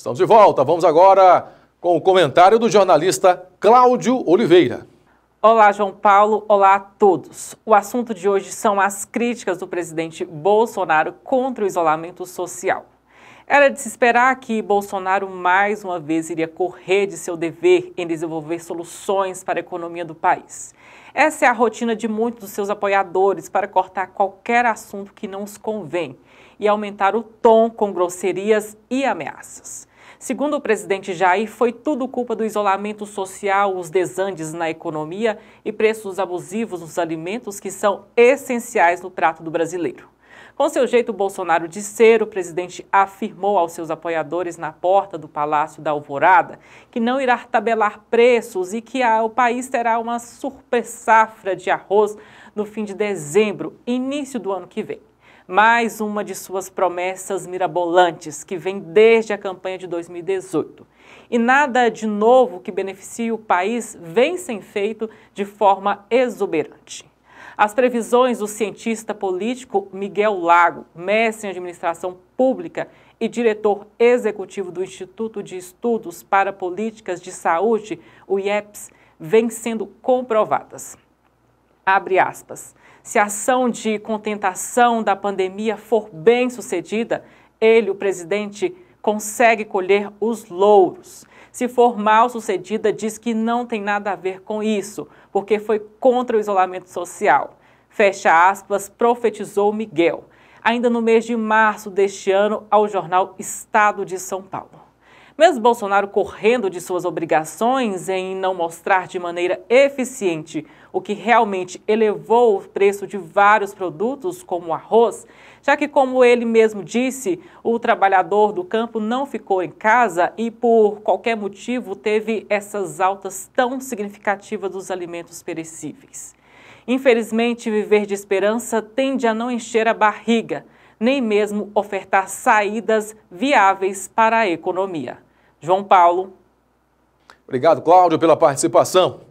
Estamos de volta. Vamos agora com o comentário do jornalista Cláudio Oliveira. Olá, João Paulo. Olá a todos. O assunto de hoje são as críticas do presidente Bolsonaro contra o isolamento social. Era de se esperar que Bolsonaro mais uma vez iria correr de seu dever em desenvolver soluções para a economia do país. Essa é a rotina de muitos dos seus apoiadores para cortar qualquer assunto que não os convém e aumentar o tom com grosserias e ameaças. Segundo o presidente Jair, foi tudo culpa do isolamento social, os desandes na economia e preços abusivos nos alimentos que são essenciais no prato do brasileiro. Com seu jeito Bolsonaro de ser, o presidente afirmou aos seus apoiadores na porta do Palácio da Alvorada que não irá tabelar preços e que a, o país terá uma super safra de arroz no fim de dezembro, início do ano que vem mais uma de suas promessas mirabolantes, que vem desde a campanha de 2018. E nada de novo que beneficie o país vem sendo feito de forma exuberante. As previsões do cientista político Miguel Lago, mestre em administração pública e diretor executivo do Instituto de Estudos para Políticas de Saúde, o IEPS, vêm sendo comprovadas abre aspas, se a ação de contentação da pandemia for bem sucedida, ele, o presidente, consegue colher os louros. Se for mal sucedida, diz que não tem nada a ver com isso, porque foi contra o isolamento social. Fecha aspas, profetizou Miguel, ainda no mês de março deste ano, ao jornal Estado de São Paulo. Mesmo Bolsonaro correndo de suas obrigações em não mostrar de maneira eficiente o que realmente elevou o preço de vários produtos, como arroz, já que, como ele mesmo disse, o trabalhador do campo não ficou em casa e, por qualquer motivo, teve essas altas tão significativas dos alimentos perecíveis. Infelizmente, viver de esperança tende a não encher a barriga, nem mesmo ofertar saídas viáveis para a economia. João Paulo. Obrigado, Cláudio, pela participação.